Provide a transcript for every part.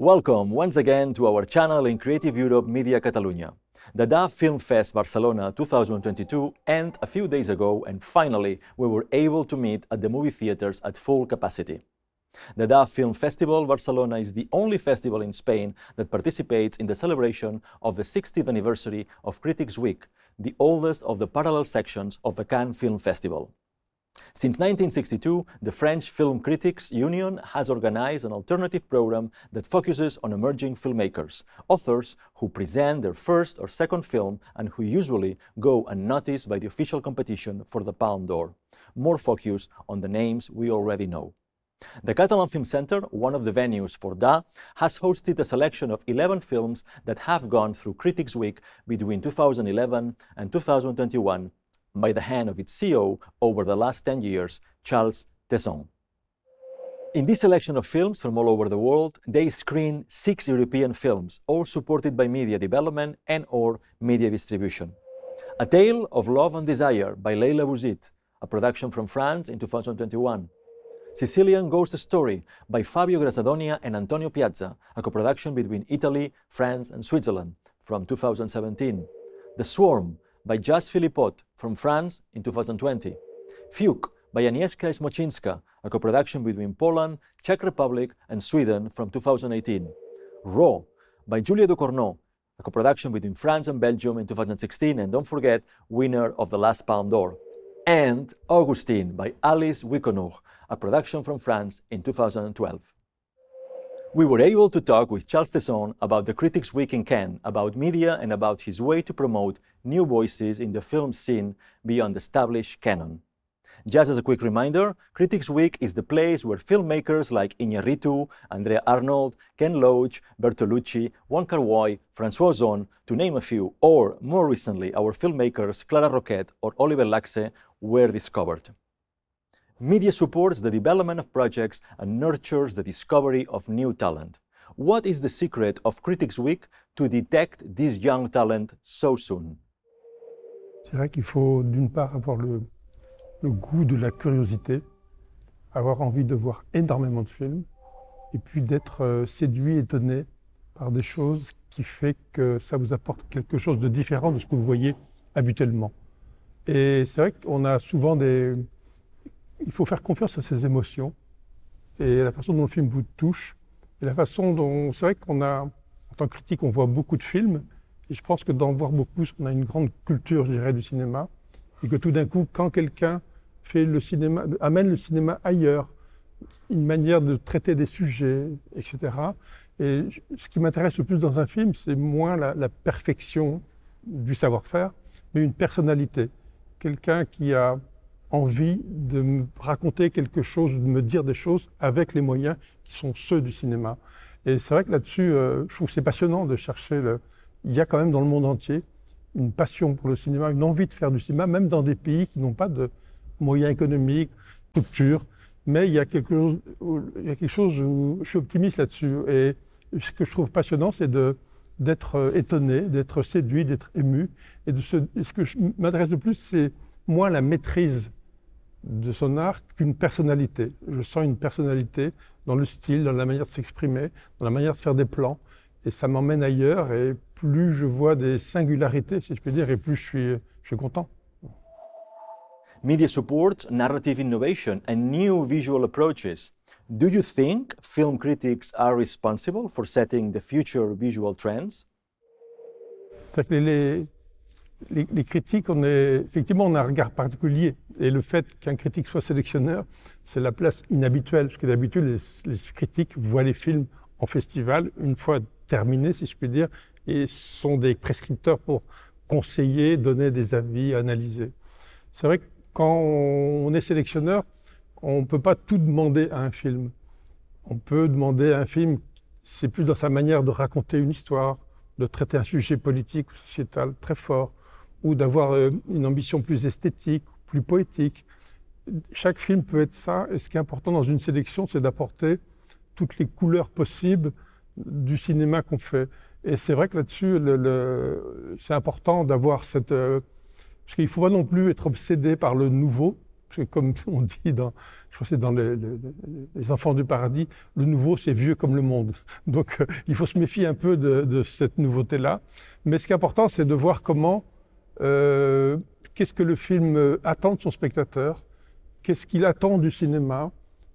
Welcome once again to our channel in Creative Europe Media Catalunya. The DAF Film Fest Barcelona 2022 ended a few days ago and finally we were able to meet at the movie theaters at full capacity. The DAF Film Festival Barcelona is the only festival in Spain that participates in the celebration of the 60th anniversary of Critics Week, the oldest of the parallel sections of the Cannes Film Festival. Since 1962, the French Film Critics Union has organized an alternative program that focuses on emerging filmmakers, authors who present their first or second film and who usually go unnoticed by the official competition for the Palme d'Or, more focus on the names we already know. The Catalan Film Center, one of the venues for DA, has hosted a selection of 11 films that have gone through Critics Week between 2011 and 2021 by the hand of its CEO over the last 10 years, Charles Tesson. In this selection of films from all over the world, they screen six European films, all supported by media development and or media distribution. A Tale of Love and Desire by Leila Bouzid, a production from France in 2021. Sicilian Ghost Story by Fabio Grassadonia and Antonio Piazza, a co-production between Italy, France and Switzerland from 2017. The Swarm by Jas Philippot from France in 2020, Fuke by Agnieszka Smocinska, a co-production between Poland, Czech Republic and Sweden from 2018, Raw by Julia Ducournau, a co-production between France and Belgium in 2016, and don't forget, winner of the last Palme d'Or, and Augustine by Alice Wiconur, a production from France in 2012 we were able to talk with Charles Tesson about the Critics Week in Cannes, about media and about his way to promote new voices in the film scene beyond the established canon. Just as a quick reminder, Critics Week is the place where filmmakers like Iñárritu, Andrea Arnold, Ken Loach, Bertolucci, Juan Carwoy, Francois Zon, to name a few, or more recently, our filmmakers Clara Roquette or Oliver Laxe were discovered. Media supports the development of projects and nurtures the discovery of new talent. What is the secret of Critics Week to detect this young talent so soon? C'est vrai qu'il faut d'une part avoir le, le, goût de la curiosité, avoir envie de voir énormément de films, et puis d'être euh, séduit, étonné par des choses qui fait que ça vous apporte quelque chose de différent de ce que vous voyez habituellement. Et c'est vrai qu'on a souvent des, il faut faire confiance à ses émotions et à la façon dont le film vous touche et la façon dont. C'est vrai qu'on a, en tant que critique, on voit beaucoup de films et je pense que d'en voir beaucoup, on a une grande culture, je dirais, du cinéma et que tout d'un coup, quand quelqu'un fait le cinéma, amène le cinéma ailleurs, une manière de traiter des sujets, etc. Et ce qui m'intéresse le plus dans un film, c'est moins la, la perfection du savoir-faire, mais une personnalité. Quelqu'un qui a envie de me raconter quelque chose, de me dire des choses avec les moyens qui sont ceux du cinéma. Et c'est vrai que là-dessus, euh, je trouve c'est passionnant de chercher le. Il y a quand même dans le monde entier une passion pour le cinéma, une envie de faire du cinéma, même dans des pays qui n'ont pas de moyens économiques, culture. Mais il y a quelque chose, il quelque chose où je suis optimiste là-dessus. Et ce que je trouve passionnant, c'est de d'être euh, étonné, d'être séduit, d'être ému. Et de ce, ce que je m'adresse de plus, c'est moins la maîtrise de son art qu'une personnalité. Je sens une personnalité dans le style, dans la manière de s'exprimer, dans la manière de faire des plans. Et ça m'emmène ailleurs. Et plus je vois des singularités, si je peux dire, et plus je suis, content. Media support, narrative innovation and new visual approaches. Do you think film critics are responsible for setting the future visual trends? les, les, critiques, on est, effectivement, on a un regard particulier. Et le fait qu'un critique soit sélectionneur, c'est la place inhabituelle. Parce que d'habitude, les, les, critiques voient les films en festival, une fois terminés, si je puis dire, et sont des prescripteurs pour conseiller, donner des avis, analyser. C'est vrai que quand on est sélectionneur, on ne peut pas tout demander à un film. On peut demander à un film, c'est plus dans sa manière de raconter une histoire, de traiter un sujet politique ou sociétal très fort, ou d'avoir euh, une ambition plus esthétique, plus poétique. Chaque film peut être ça, et ce qui est important dans une sélection, c'est d'apporter toutes les couleurs possibles du cinéma qu'on fait. Et c'est vrai que là-dessus, le, c'est important d'avoir cette... Euh, parce qu'il ne faut pas non plus être obsédé par le nouveau. Parce que comme on dit dans, je crois dans les, Enfants du Paradis, le nouveau, c'est vieux comme le monde. Donc, euh, il faut se méfier un peu de, de cette nouveauté-là. Mais ce qui est important, c'est de voir comment euh, qu'est-ce que le film euh, attend de son spectateur, qu'est-ce qu'il attend du cinéma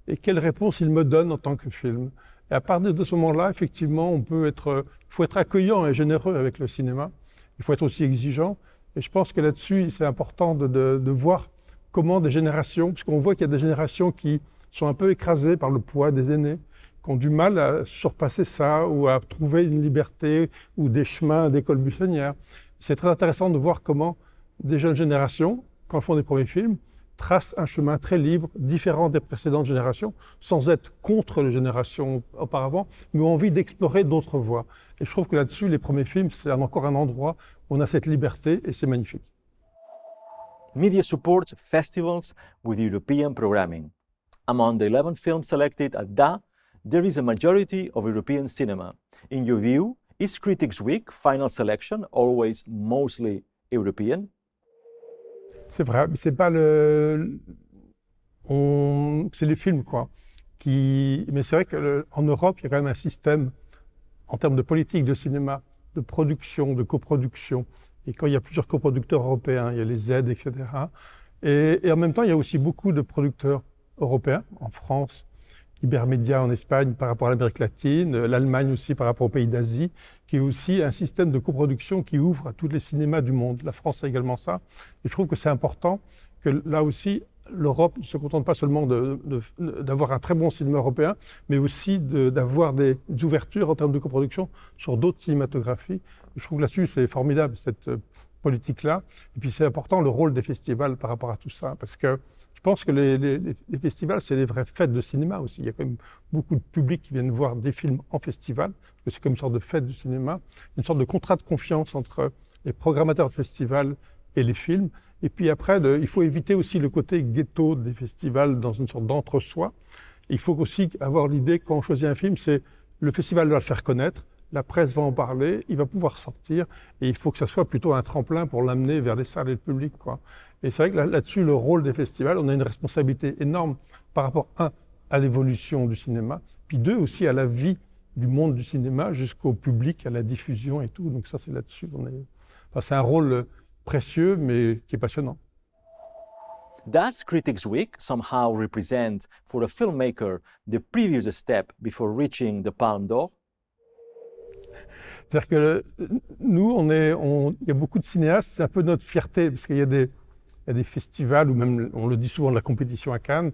et quelle réponse il me donne en tant que film. Et à partir de ce moment-là, effectivement, on peut être, euh, il faut être accueillant et généreux avec le cinéma. Il faut être aussi exigeant. Et je pense que là-dessus, c'est important de, de, voir comment des générations, puisqu'on voit qu'il y a des générations qui sont un peu écrasées par le poids des aînés, qui ont du mal à surpasser ça ou à trouver une liberté ou des chemins d'école buissonnière c'est très intéressant de voir comment des jeunes générations, quand font des premiers films, tracent un chemin très libre, différent des précédentes générations, sans être contre les générations auparavant, mais ont envie d'explorer d'autres voies. Et je trouve que là-dessus, les premiers films, c'est encore un endroit où on a cette liberté et c'est magnifique. Media supports festivals with European programming. Among the 11 films selected at DA, there is a majority of European cinema. In your view, Critics Week final selection always mostly European? C'est vrai, mais c'est pas le, on... c'est les films quoi. Qui... Mais c'est vrai qu'en Europe, il y a quand même un système en termes de politique de cinéma, de production, de coproduction. Et quand il y a plusieurs coproducteurs européens, il y a les aides, etc. Et, et en même temps, il y a aussi beaucoup de producteurs européens en France, hypermédia en Espagne par rapport à l'Amérique latine, euh, l'Allemagne aussi par rapport aux pays d'Asie, qui est aussi un système de coproduction qui ouvre à tous les cinémas du monde. La France a également ça. Et je trouve que c'est important que là aussi, l'Europe ne se contente pas seulement d'avoir un très bon cinéma européen, mais aussi d'avoir des, des, ouvertures en termes de coproduction sur d'autres cinématographies. Je trouve que là-dessus, c'est formidable, cette euh, politique-là. Et puis c'est important le rôle des festivals par rapport à tout ça, parce que je pense que les, festivals, c'est les vraies fêtes de cinéma aussi. Il y a quand même beaucoup de publics qui viennent voir des films en festival, parce que c'est comme une sorte de fête de cinéma, une sorte de contrat de confiance entre les programmateurs de festivals et les films. Et puis après, il faut éviter aussi le côté ghetto des festivals dans une sorte d'entre-soi. Il faut aussi avoir l'idée, quand on choisit un film, c'est le festival va le faire connaître, la presse va en parler, il va pouvoir sortir, et il faut que ça soit plutôt un tremplin pour l'amener vers les salles et le public. Quoi. Et c'est vrai que là-dessus, le rôle des festivals, on a une responsabilité énorme par rapport, un, à l'évolution du cinéma, puis deux, aussi à la vie du monde du cinéma jusqu'au public, à la diffusion et tout. Donc ça, c'est là-dessus. est... c'est un rôle euh, précieux, mais qui est passionnant. Does Critics Week somehow represent for a filmmaker the previous step before reaching the Palme d'Or? C'est-à-dire que euh, nous, on est, il y a beaucoup de cinéastes, c'est un peu notre fierté, parce qu'il y, y, a des festivals, ou même, on le dit souvent, de la compétition à Cannes,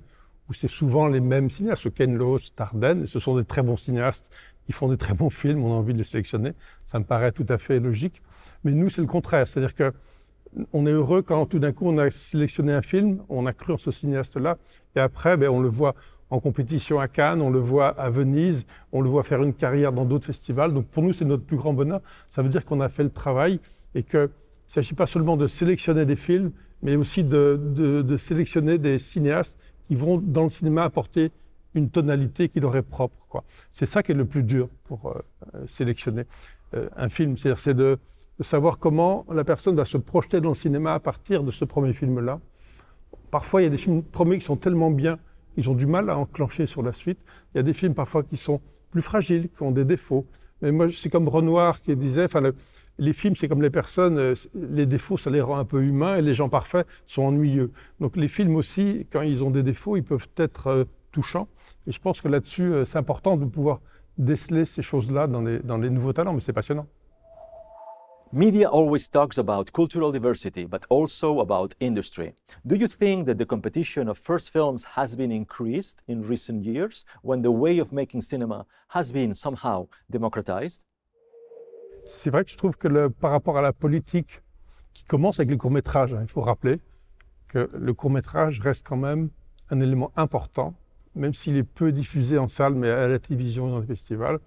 où c'est souvent les mêmes cinéastes, Ken Loach, Tarden, ce sont des très bons cinéastes, ils font des très bons films, on a envie de les sélectionner, ça me paraît tout à fait logique. Mais nous, c'est le contraire, c'est-à-dire que on est heureux quand tout d'un coup on a sélectionné un film, on a cru en ce cinéaste-là, et après, ben, on le voit en compétition à Cannes, on le voit à Venise, on le voit faire une carrière dans d'autres festivals. Donc pour nous, c'est notre plus grand bonheur. Ça veut dire qu'on a fait le travail et qu'il ne s'agit pas seulement de sélectionner des films, mais aussi de, sélectionner des cinéastes qui vont dans le cinéma apporter une tonalité qui leur est propre. C'est ça qui est le plus dur pour euh, sélectionner euh, un film. cest de, savoir comment la personne va se projeter dans le cinéma à partir de ce premier film-là. Parfois, il y a des films premiers qui sont tellement bien ils ont du mal à enclencher sur la suite. Il y a des films parfois qui sont plus fragiles, qui ont des défauts. Mais moi, c'est comme Renoir qui disait, enfin, les films, c'est comme les personnes, euh, les défauts, ça les rend un peu humains et les gens parfaits sont ennuyeux. Donc les films aussi, quand ils ont des défauts, ils peuvent être euh, touchants. Et je pense que là-dessus, euh, c'est important de pouvoir déceler ces choses-là dans les nouveaux talents, mais c'est passionnant. Media always talks about cultural diversity, but also about industry. Do you think that the competition of first films has been increased in recent years when the way of making cinema has been somehow democratized? C'est vrai que je trouve que le, par rapport à la politique qui commence avec les courts-métrages, hein, il faut rappeler que le court-métrage reste quand même un élément important, même s'il est peu diffusé en salle, mais à la télévision et dans les festivals,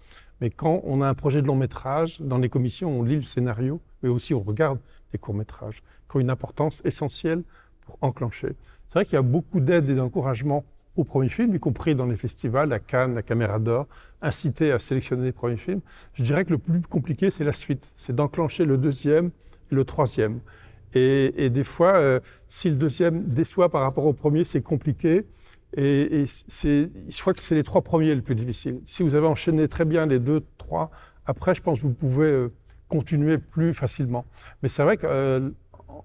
Mais quand on a un projet de long métrage, dans les commissions, on lit le scénario, mais aussi on regarde les courts métrages, qui ont une importance essentielle pour enclencher. C'est vrai qu'il y a beaucoup d'aide et d'encouragement au premier film, y compris dans les festivals, à Cannes, à Caméra d'Or, incité à sélectionner les premiers films. Je dirais que le plus compliqué, c'est la suite, c'est d'enclencher le deuxième et le troisième. Et, des fois, euh, si le deuxième déçoit par rapport au premier, c'est compliqué. Et, et je crois que c'est les trois premiers les plus difficiles. Si vous avez enchaîné très bien les deux, trois, après, je pense que vous pouvez euh, continuer plus facilement. Mais c'est vrai qu'en euh,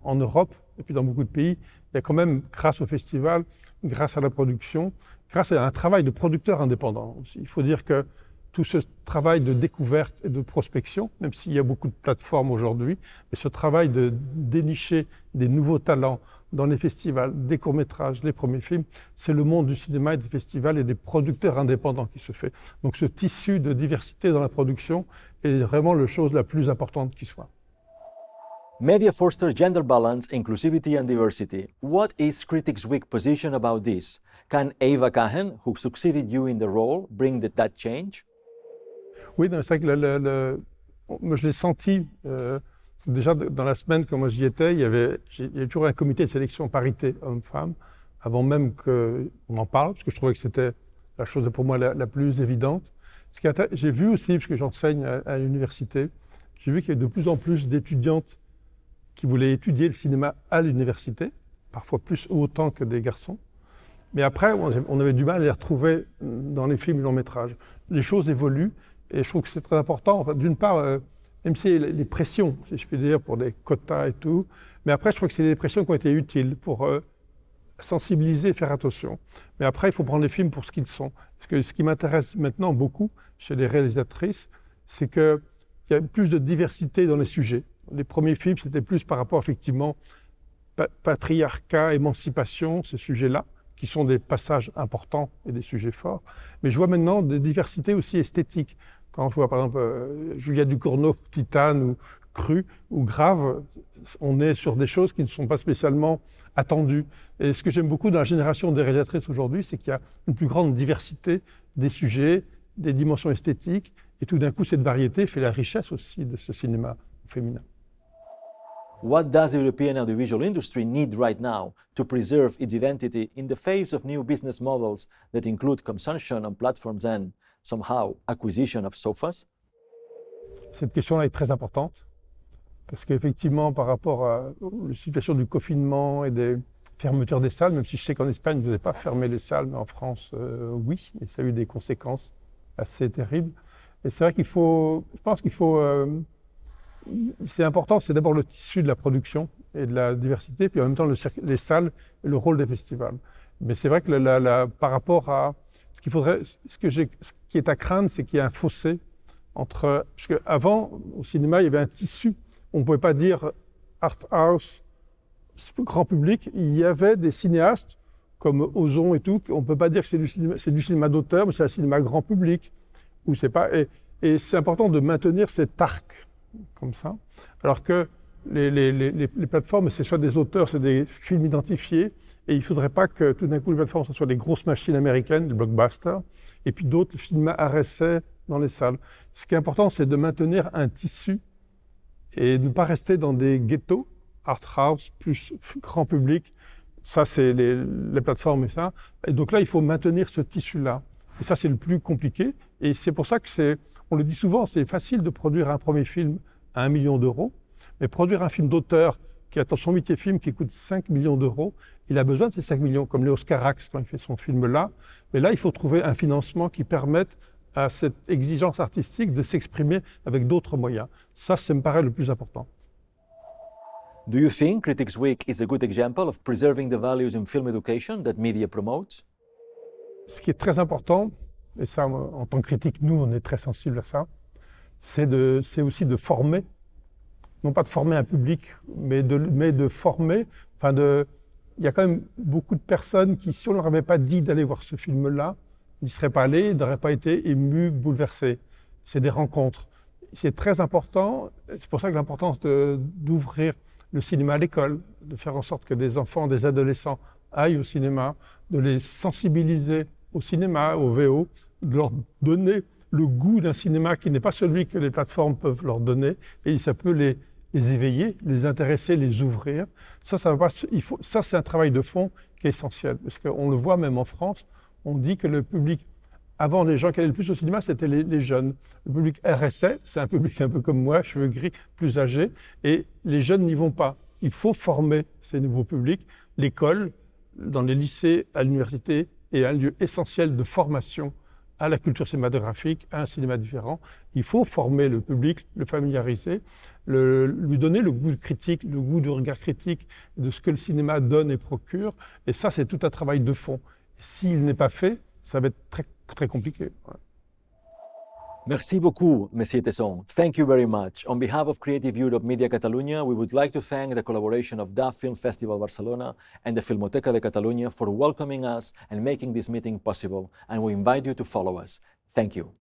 Europe, et puis dans beaucoup de pays, il y a quand même, grâce au festival, grâce à la production, grâce à un travail de producteurs indépendants. Il faut dire que tout ce travail de découverte et de prospection, même s'il y a beaucoup de plateformes aujourd'hui, mais ce travail de dénicher des nouveaux talents dans les festivals, des courts-métrages, les premiers films, c'est le monde du cinéma et des festivals et des producteurs indépendants qui se fait. Donc ce tissu de diversité dans la production est vraiment la chose la plus importante qui soit. Media fosters gender balance, inclusivity and diversity. What is Critics Week position about this? Can Ava Cahen, who succeeded you in the role, bring that change? Oui, c'est vrai que je l'ai senti. Euh, déjà, dans la semaine, quand moi j'y étais, il y, avait, toujours un comité de sélection parité hommes-femmes, avant même qu'on en parle, parce que je trouvais que c'était la chose pour moi la, plus évidente. J'ai vu aussi, parce que j'enseigne à, l'université, j'ai vu qu'il y avait de plus en plus d'étudiantes qui voulaient étudier le cinéma à l'université, parfois plus autant que des garçons. Mais après, on avait du mal à les retrouver dans les films et longs métrages. Les choses évoluent. Et je trouve que c'est très important. D'une part, euh, même si les pressions, si je puis dire, pour des quotas et tout, mais après, je trouve que c'est des pressions qui ont été utiles pour euh, sensibiliser et faire attention. Mais après, il faut prendre les films pour ce qu'ils sont. Parce que ce qui m'intéresse maintenant beaucoup chez les réalisatrices, c'est qu'il y a plus de diversité dans les sujets. Les premiers films, c'était plus par rapport, effectivement, patriarcat, émancipation, ces sujets-là, qui sont des passages importants et des sujets forts. Mais je vois maintenant des diversités aussi esthétiques. Quand on voit par exemple euh, Julia Ducournau, Titane ou cru ou grave, on est sur des choses qui ne sont pas spécialement attendues. Et ce que j'aime beaucoup dans la génération des réalisatrices aujourd'hui, c'est qu'il y a une plus grande diversité des sujets, des dimensions esthétiques, et tout d'un coup, cette variété fait la richesse aussi de ce cinéma féminin. What does the European audiovisual industry need right now to preserve its identity in the face of new business models that include consumption on platforms and sofas? Cette question-là est très importante parce qu'effectivement, par rapport à la situation du confinement et des fermetures des salles, même si je sais qu'en Espagne, vous n'avez pas fermé les salles, mais en France, euh, oui, et ça a eu des conséquences assez terribles. Et c'est vrai qu'il faut, je pense qu'il faut, euh, c'est important, c'est d'abord le tissu de la production et de la diversité, puis en même temps le les salles et le rôle des festivals. Mais c'est vrai que la, par rapport à ce, qu'il faudrait, ce, que j'ai, ce qui est à craindre, c'est qu'il y ait un fossé entre. Parce qu'avant, au cinéma, il y avait un tissu. On ne pouvait pas dire euh, art house, grand public. Il y avait des cinéastes comme Ozon et tout. On ne peut pas dire que c'est du cinéma, c'est du cinéma d'auteur, mais c'est un cinéma grand public. Ou c'est pas. Et, et c'est important de maintenir cet arc comme ça. Alors que les, plateformes, c'est soit des auteurs, c'est des films identifiés, et il ne faudrait pas que tout d'un coup les plateformes soient des grosses machines américaines, des blockbusters, et puis d'autres films à dans les salles. Ce qui est important, c'est de maintenir un tissu et ne pas rester dans des ghettos, art house, plus grand public. Ça, c'est les, les plateformes et ça. Et donc là, il faut maintenir ce tissu-là. Et ça, c'est le plus compliqué. Et c'est pour ça que c'est, on le dit souvent, c'est facile de produire un premier film à un million d'euros. Mais produire un film d'auteur qui attend son métier film qui coûte 5 millions d'euros, il a besoin de ces 5 millions, comme Léos Carax quand il fait son film là. Mais là, il faut trouver un financement qui permette à cette exigence artistique de s'exprimer avec d'autres moyens. Ça, ça me paraît le plus important. Do you think Critics Week is a good example of preserving the values in film education that media promotes? Ce qui est très important, et ça, en tant que critique, nous, on est très sensible à ça, c'est aussi de former non pas de former un public, mais de, mais de former. Enfin, de, il y a quand même beaucoup de personnes qui, si on ne leur avait pas dit d'aller voir ce film-là, n'y seraient pas allés, n'auraient pas été émus, bouleversés. C'est des rencontres. C'est très important. C'est pour ça que l'importance d'ouvrir le cinéma à l'école, de faire en sorte que des enfants, des adolescents aillent au cinéma, de les sensibiliser au cinéma, au VO, de leur donner le goût d'un cinéma qui n'est pas celui que les plateformes peuvent leur donner, et ça peut les, les éveiller, les intéresser, les ouvrir. Ça, ça, il faut, ça c'est un travail de fond qui est essentiel, parce qu'on le voit même en France, on dit que le public, avant les gens qui allaient le plus au cinéma, c'était les, jeunes. Le public RSA, c'est un public un peu comme moi, cheveux gris, plus âgé, et les jeunes n'y vont pas. Il faut former ces nouveaux publics. L'école, dans les lycées, à l'université, est un lieu essentiel de formation à la culture cinématographique, à un cinéma différent. Il faut former le public, le familiariser, le, lui donner le goût de critique, le goût du regard critique de ce que le cinéma donne et procure. Et ça, c'est tout un travail de fond. S'il n'est pas fait, ça va être très, très compliqué. Merci beaucoup, Monsieur Tesson. Thank you very much. On behalf of Creative Europe Media Catalunya, we would like to thank the collaboration of DAF Film Festival Barcelona and the Filmoteca de Catalunya for welcoming us and making this meeting possible, and we invite you to follow us. Thank you.